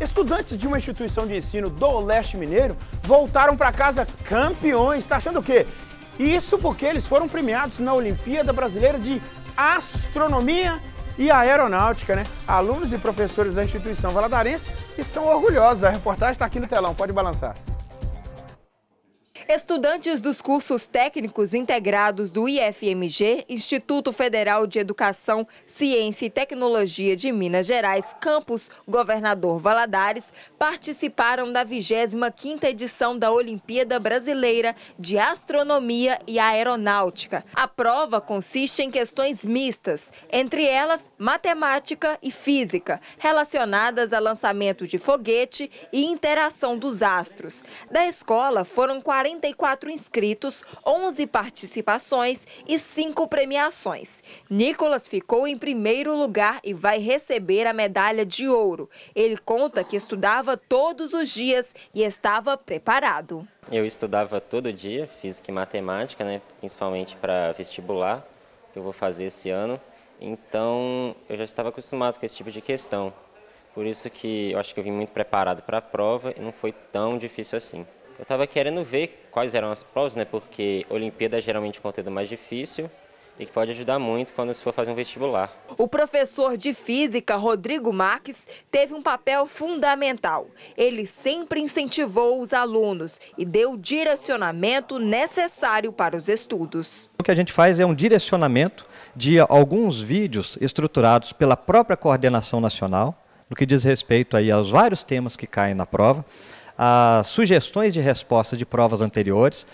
Estudantes de uma instituição de ensino do leste mineiro voltaram para casa campeões. Está achando o quê? Isso porque eles foram premiados na Olimpíada Brasileira de Astronomia e Aeronáutica, né? Alunos e professores da instituição valadarense estão orgulhosos. A reportagem está aqui no telão, pode balançar. Estudantes dos cursos técnicos integrados do IFMG, Instituto Federal de Educação, Ciência e Tecnologia de Minas Gerais, campus Governador Valadares, participaram da 25ª edição da Olimpíada Brasileira de Astronomia e Aeronáutica. A prova consiste em questões mistas, entre elas matemática e física, relacionadas a lançamento de foguete e interação dos astros. Da escola foram 40 44 inscritos, 11 participações e 5 premiações. Nicolas ficou em primeiro lugar e vai receber a medalha de ouro. Ele conta que estudava todos os dias e estava preparado. Eu estudava todo dia, física e matemática, né, principalmente para vestibular, que eu vou fazer esse ano. Então, eu já estava acostumado com esse tipo de questão. Por isso que eu acho que eu vim muito preparado para a prova e não foi tão difícil assim. Eu estava querendo ver quais eram as provas, né? Porque Olimpíada é geralmente um conteúdo mais difícil e que pode ajudar muito quando se for fazer um vestibular. O professor de física, Rodrigo Marques, teve um papel fundamental. Ele sempre incentivou os alunos e deu o direcionamento necessário para os estudos. O que a gente faz é um direcionamento de alguns vídeos estruturados pela própria coordenação nacional, no que diz respeito aí aos vários temas que caem na prova as sugestões de resposta de provas anteriores,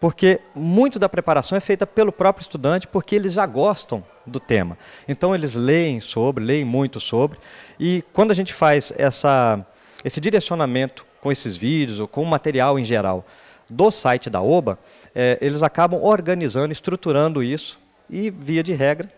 porque muito da preparação é feita pelo próprio estudante, porque eles já gostam do tema. Então eles leem sobre, leem muito sobre, e quando a gente faz essa, esse direcionamento com esses vídeos ou com o material em geral do site da OBA, é, eles acabam organizando, estruturando isso e, via de regra,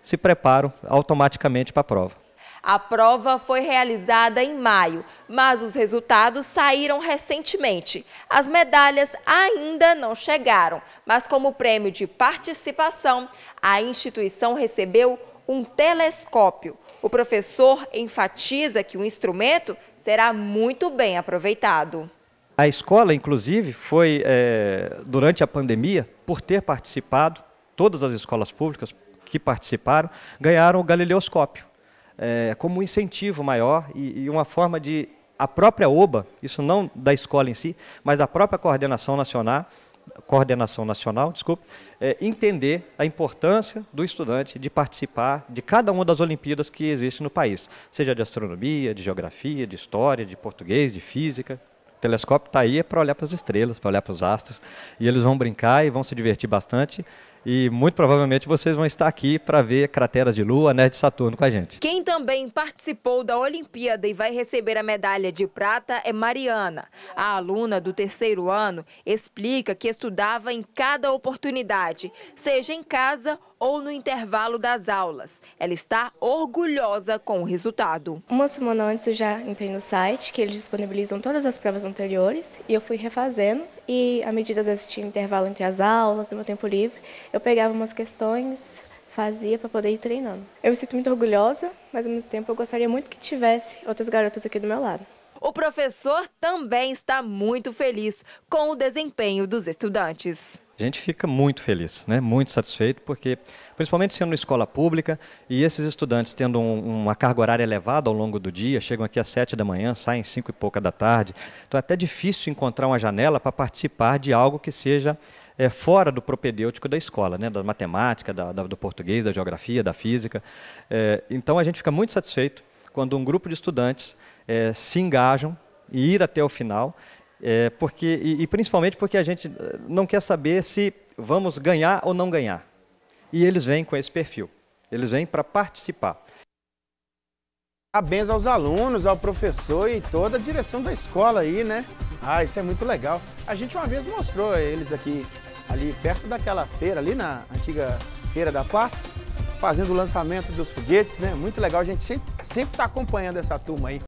se preparam automaticamente para a prova. A prova foi realizada em maio, mas os resultados saíram recentemente. As medalhas ainda não chegaram, mas como prêmio de participação, a instituição recebeu um telescópio. O professor enfatiza que o instrumento será muito bem aproveitado. A escola, inclusive, foi, é, durante a pandemia, por ter participado, todas as escolas públicas que participaram ganharam o Galileoscópio é, como um incentivo maior e, e uma forma de a própria OBA, isso não da escola em si, mas da própria coordenação nacional, coordenação nacional, desculpe, é, entender a importância do estudante de participar de cada uma das Olimpíadas que existe no país, seja de astronomia, de geografia, de história, de português, de física, telescópio está aí é para olhar para as estrelas, para olhar para os astros. E eles vão brincar e vão se divertir bastante. E muito provavelmente vocês vão estar aqui para ver crateras de Lua, né, de Saturno com a gente. Quem também participou da Olimpíada e vai receber a medalha de prata é Mariana. A aluna do terceiro ano explica que estudava em cada oportunidade, seja em casa ou no intervalo das aulas. Ela está orgulhosa com o resultado. Uma semana antes eu já entrei no site, que eles disponibilizam todas as provas anteriores e eu fui refazendo e à medida que existia intervalo entre as aulas, no meu tempo livre, eu pegava umas questões, fazia para poder ir treinando. Eu me sinto muito orgulhosa, mas ao mesmo tempo eu gostaria muito que tivesse outras garotas aqui do meu lado. O professor também está muito feliz com o desempenho dos estudantes a gente fica muito feliz, né? muito satisfeito, porque, principalmente sendo escola pública, e esses estudantes tendo um, uma carga horária elevada ao longo do dia, chegam aqui às sete da manhã, saem cinco e pouca da tarde, então é até difícil encontrar uma janela para participar de algo que seja é, fora do propedêutico da escola, né? da matemática, da, da, do português, da geografia, da física. É, então a gente fica muito satisfeito quando um grupo de estudantes é, se engajam e ir até o final é, porque, e, e principalmente porque a gente eh, não quer saber se vamos ganhar ou não ganhar. E eles vêm com esse perfil. Eles vêm para participar. Parabéns aos alunos, ao professor e toda a direção da escola aí, né? Ah, isso é muito legal. A gente uma vez mostrou eles aqui, ali perto daquela feira, ali na antiga Feira da Paz, fazendo o lançamento dos foguetes, né? Muito legal, a gente sempre está acompanhando essa turma aí.